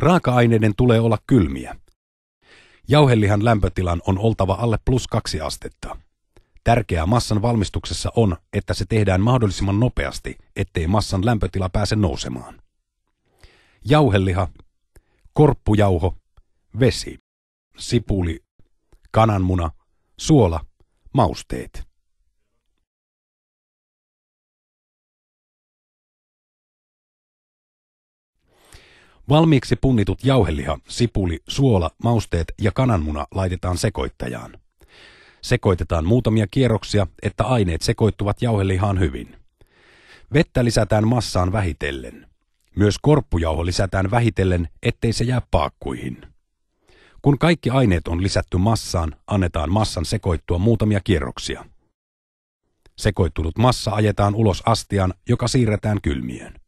Raaka-aineiden tulee olla kylmiä. Jauhelihan lämpötilan on oltava alle plus kaksi astetta. Tärkeää massan valmistuksessa on, että se tehdään mahdollisimman nopeasti, ettei massan lämpötila pääse nousemaan. Jauheliha, korppujauho, vesi, sipuli, kananmuna, suola, mausteet. Valmiiksi punnitut jauheliha, sipuli, suola, mausteet ja kananmuna laitetaan sekoittajaan. Sekoitetaan muutamia kierroksia, että aineet sekoittuvat jauhelihaan hyvin. Vettä lisätään massaan vähitellen. Myös korppujauho lisätään vähitellen, ettei se jää paakkuihin. Kun kaikki aineet on lisätty massaan, annetaan massan sekoittua muutamia kierroksia. Sekoittunut massa ajetaan ulos astiaan, joka siirretään kylmiön.